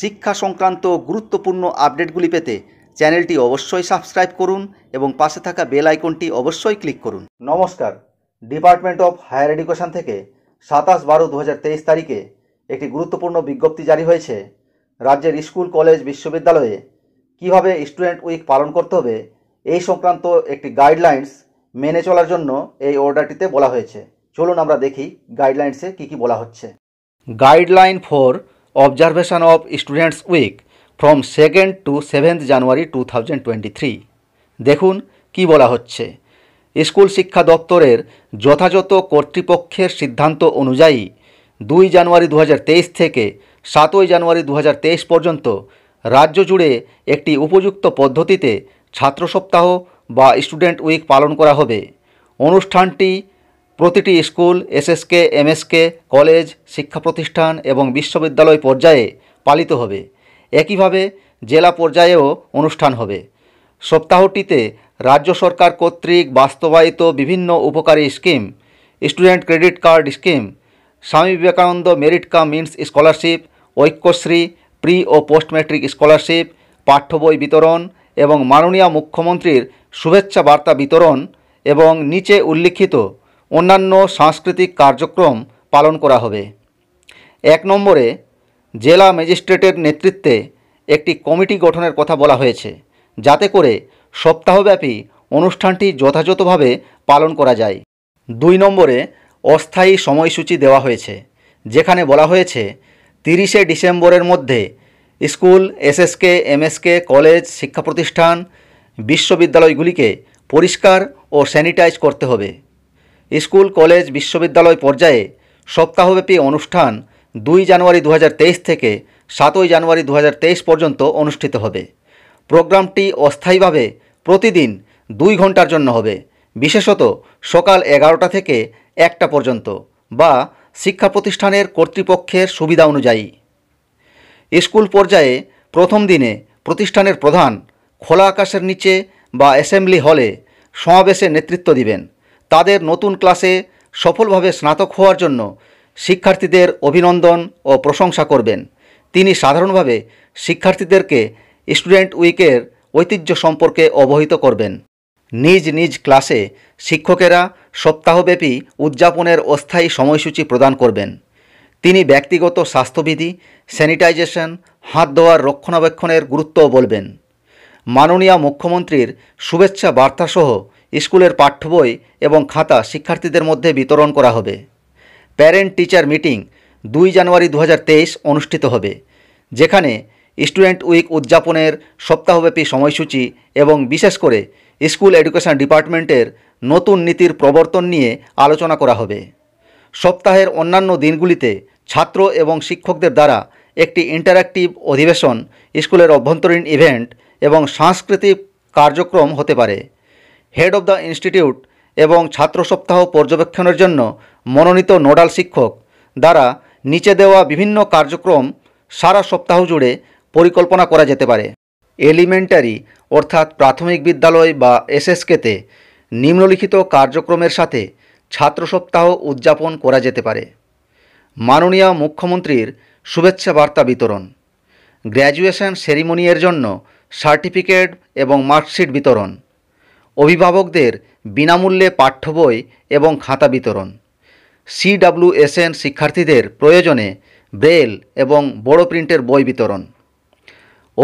শিক্ষা সংক্রান্ত গুরুত্বপূর্ণ আপডেটগুলি পেতে চ্যানেলটি অবশ্যই সাবস্ক্রাইব করুন এবং পাশে থাকা বেল আইকনটি অবশ্যই ক্লিক করুন নমস্কার ডিপার্টমেন্ট অফ হায়ার এডুকেশন থেকে সাতাশ বারো দু তারিখে একটি গুরুত্বপূর্ণ বিজ্ঞপ্তি জারি হয়েছে রাজ্যের স্কুল কলেজ বিশ্ববিদ্যালয়ে কিভাবে স্টুডেন্ট উইক পালন করতে হবে এই সংক্রান্ত একটি গাইডলাইন্স মেনে চলার জন্য এই অর্ডারটিতে বলা হয়েছে চলুন আমরা দেখি গাইডলাইন্সে কী কী বলা হচ্ছে guideline for observation of students week from second to seventh January two thousand twenty three দেখুন কি বলা হচ্ছে স্কুল শিক্ষা দপ্তরের যথাযথ কর্তৃপক্ষের সিদ্ধান্ত অনুযায়ী দুই জানুয়ারি দু থেকে সাতই জানুয়ারি দু পর্যন্ত রাজ্য জুড়ে একটি উপযুক্ত পদ্ধতিতে ছাত্র সপ্তাহ বা স্টুডেন্ট উইক পালন করা হবে অনুষ্ঠানটি প্রতিটি স্কুল এসএসকে এমএসকে কলেজ শিক্ষা প্রতিষ্ঠান এবং বিশ্ববিদ্যালয় পর্যায়ে পালিত হবে একইভাবে জেলা পর্যায়েও অনুষ্ঠান হবে সপ্তাহটিতে রাজ্য সরকার কর্তৃক বাস্তবায়িত বিভিন্ন উপকারী scheme student credit card scheme Swami Vivekananda merit cum means scholarship Aikyashree pre ও পোস্ট ম্যাট্রিক স্কলারশিপ পাঠ্যবই বিতরণ এবং মাননীয় মুখ্যমন্ত্রীর শুভেচ্ছা বার্তা বিতরণ এবং নিচে উল্লিখিত অন্যান্য সাংস্কৃতিক কার্যক্রম পালন করা হবে এক নম্বরে জেলা ম্যাজিস্ট্রেটের নেতৃত্বে একটি কমিটি গঠনের কথা বলা হয়েছে যাতে করে সপ্তাহব্যাপী অনুষ্ঠানটি যথাযথভাবে পালন করা যায় দুই নম্বরে অস্থায়ী সময়সূচি দেওয়া হয়েছে যেখানে বলা হয়েছে তিরিশে ডিসেম্বরের মধ্যে স্কুল এসএসকে এমএসকে কলেজ শিক্ষা প্রতিষ্ঠান বিশ্ববিদ্যালয়গুলিকে পরিষ্কার ও স্যানিটাইজ করতে হবে স্কুল কলেজ বিশ্ববিদ্যালয় পর্যায়ে সপ্তাহব্যাপী অনুষ্ঠান দুই জানুয়ারি দু থেকে সাতই জানুয়ারি দু পর্যন্ত অনুষ্ঠিত হবে প্রোগ্রামটি অস্থায়ীভাবে প্রতিদিন দুই ঘন্টার জন্য হবে বিশেষত সকাল এগারোটা থেকে একটা পর্যন্ত বা শিক্ষা প্রতিষ্ঠানের কর্তৃপক্ষের সুবিধা অনুযায়ী স্কুল পর্যায়ে প্রথম দিনে প্রতিষ্ঠানের প্রধান খোলা আকাশের নিচে বা অ্যাসেম্বলি হলে সমাবেশে নেতৃত্ব দিবেন তাদের নতুন ক্লাসে সফলভাবে স্নাতক হওয়ার জন্য শিক্ষার্থীদের অভিনন্দন ও প্রশংসা করবেন তিনি সাধারণভাবে শিক্ষার্থীদেরকে স্টুডেন্ট উইকের ঐতিহ্য সম্পর্কে অবহিত করবেন নিজ নিজ ক্লাসে শিক্ষকেরা সপ্তাহব্যাপী উদযাপনের অস্থায়ী সময়সূচি প্রদান করবেন তিনি ব্যক্তিগত স্বাস্থ্যবিধি স্যানিটাইজেশন হাত ধোয়ার রক্ষণাবেক্ষণের গুরুত্বও বলবেন মাননীয় মুখ্যমন্ত্রীর শুভেচ্ছা বার্তাসহ স্কুলের পাঠ্য বই এবং খাতা শিক্ষার্থীদের মধ্যে বিতরণ করা হবে প্যারেন্ট টিচার মিটিং দুই জানুয়ারি দু অনুষ্ঠিত হবে যেখানে স্টুডেন্ট উইক উদযাপনের সপ্তাহব্যাপী সময়সূচি এবং বিশেষ করে স্কুল এডুকেশন ডিপার্টমেন্টের নতুন নীতির প্রবর্তন নিয়ে আলোচনা করা হবে সপ্তাহের অন্যান্য দিনগুলিতে ছাত্র এবং শিক্ষকদের দ্বারা একটি ইন্টারাক্টিভ অধিবেশন স্কুলের অভ্যন্তরীণ ইভেন্ট এবং সাংস্কৃতিক কার্যক্রম হতে পারে হেড অব দ্য ইনস্টিটিউট এবং ছাত্র সপ্তাহ পর্যবেক্ষণের জন্য মনোনীত নোডাল শিক্ষক দ্বারা নিচে দেওয়া বিভিন্ন কার্যক্রম সারা সপ্তাহ জুড়ে পরিকল্পনা করা যেতে পারে এলিমেন্টারি অর্থাৎ প্রাথমিক বিদ্যালয় বা এসএসকেতে নিম্নলিখিত কার্যক্রমের সাথে ছাত্র সপ্তাহ উদযাপন করা যেতে পারে মাননীয় মুখ্যমন্ত্রীর শুভেচ্ছা বার্তা বিতরণ গ্র্যাজুয়েশন এর জন্য সার্টিফিকেট এবং মার্কশিট বিতরণ অভিভাবকদের বিনামূল্যে পাঠ্য বই এবং খাতা বিতরণ এসএন শিক্ষার্থীদের প্রয়োজনে ব্রেল এবং বড় প্রিন্টের বই বিতরণ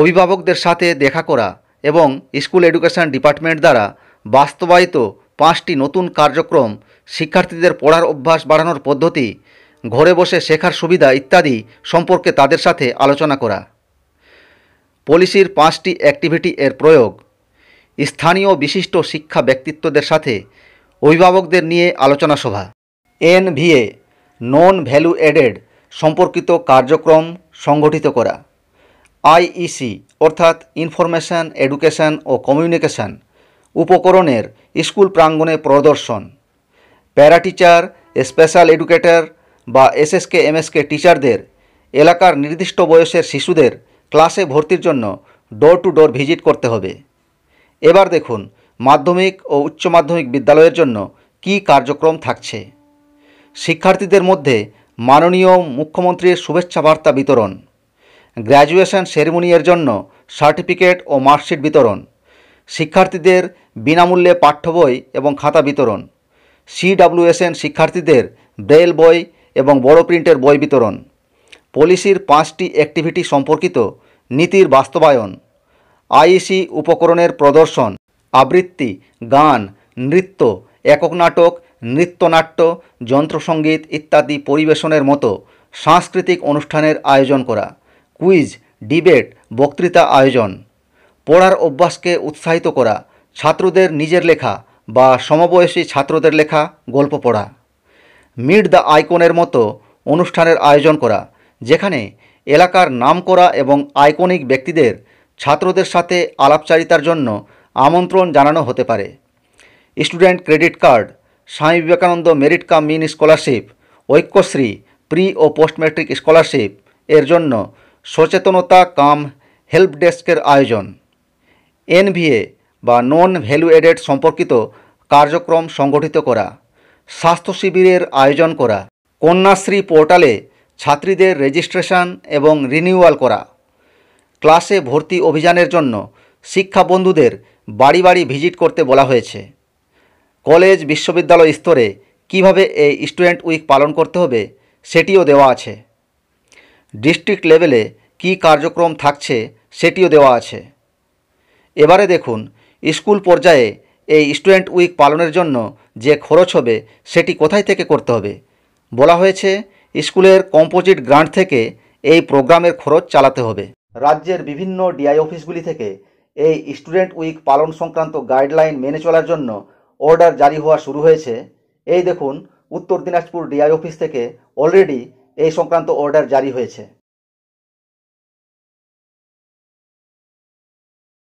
অভিভাবকদের সাথে দেখা করা এবং স্কুল এডুকেশন ডিপার্টমেন্ট দ্বারা বাস্তবায়িত পাঁচটি নতুন কার্যক্রম শিক্ষার্থীদের পড়ার অভ্যাস বাড়ানোর পদ্ধতি ঘরে বসে শেখার সুবিধা ইত্যাদি সম্পর্কে তাদের সাথে আলোচনা করা পলিসির পাঁচটি অ্যাক্টিভিটি এর প্রয়োগ স্থানীয় বিশিষ্ট শিক্ষা ব্যক্তিত্বদের সাথে অভিভাবকদের নিয়ে আলোচনা সভা এনভিএ নন ভ্যালু এডেড সম্পর্কিত কার্যক্রম সংগঠিত করা আইইসি অর্থাৎ ইনফরমেশান এডুকেশান ও কমিউনিকেশান উপকরণের স্কুল প্রাঙ্গণে প্রদর্শন প্যারা টিচার স্পেশাল এডুকেটর বা এসএসকে এমএসকে টিচারদের এলাকার নির্দিষ্ট বয়সের শিশুদের ক্লাসে ভর্তির জন্য ডোর টু ডোর ভিজিট করতে হবে এবার দেখুন মাধ্যমিক ও উচ্চ মাধ্যমিক বিদ্যালয়ের জন্য কি কার্যক্রম থাকছে শিক্ষার্থীদের মধ্যে মাননীয় মুখ্যমন্ত্রীর শুভেচ্ছা বার্তা বিতরণ গ্র্যাজুয়েশন সেরিমনির জন্য সার্টিফিকেট ও মার্কশিট বিতরণ শিক্ষার্থীদের বিনামূল্যে পাঠ্য বই এবং খাতা বিতরণ সিডাব্লিউএসএন শিক্ষার্থীদের ব্রেল বই এবং বড় প্রিন্টের বই বিতরণ পলিসির পাঁচটি অ্যাক্টিভিটি সম্পর্কিত নীতির বাস্তবায়ন আইসি উপকরণের প্রদর্শন আবৃত্তি গান নৃত্য একক নাটক নৃত্যনাট্য যন্ত্রসঙ্গীত ইত্যাদি পরিবেশনের মতো সাংস্কৃতিক অনুষ্ঠানের আয়োজন করা কুইজ ডিবেট বক্তৃতা আয়োজন পড়ার অভ্যাসকে উৎসাহিত করা ছাত্রদের নিজের লেখা বা সমবয়সী ছাত্রদের লেখা গল্প পড়া মিড দ্য আইকনের মতো অনুষ্ঠানের আয়োজন করা যেখানে এলাকার নামকরা এবং আইকনিক ব্যক্তিদের ছাত্রদের সাথে আলাপচারিতার জন্য আমন্ত্রণ জানানো হতে পারে student credit card Swami Vivekananda merit cum mean scholarship Aikyashree pre ও পোস্ট ম্যাট্রিক স্কলারশিপ এর জন্য সচেতনতা কাম হেল্প ডেস্কের আয়োজন এনভিএ বা নন ভ্যালু এডেড সম্পর্কিত কার্যক্রম সংগঠিত করা স্বাস্থ্য শিবিরের আয়োজন করা কন্যাশ্রী পোর্টালে ছাত্রীদের রেজিস্ট্রেশন এবং রিনিউয়াল করা ক্লাসে ভর্তি অভিযানের জন্য শিক্ষা বন্ধুদের বাড়ি বাড়ি ভিজিট করতে বলা হয়েছে কলেজ বিশ্ববিদ্যালয় স্তরে কিভাবে এই স্টুডেন্ট উইক পালন করতে হবে সেটিও দেওয়া আছে ডিস্ট্রিক্ট লেভেলে কি কার্যক্রম থাকছে সেটিও দেওয়া আছে এবারে দেখুন স্কুল পর্যায়ে এই স্টুডেন্ট উইক পালনের জন্য যে খরচ হবে সেটি কোথায় থেকে করতে হবে বলা হয়েছে স্কুলের কম্পোজিট গ্রান্ট থেকে এই প্রোগ্রামের খরচ চালাতে হবে রাজ্যের বিভিন্ন ডিআই অফিসগুলি থেকে এই স্টুডেন্ট উইক পালন সংক্রান্ত গাইডলাইন মেনে চলার জন্য অর্ডার জারি হওয়া শুরু হয়েছে এই দেখুন উত্তর দিনাজপুর ডিআই অফিস থেকে অলরেডি এই সংক্রান্ত অর্ডার জারি হয়েছে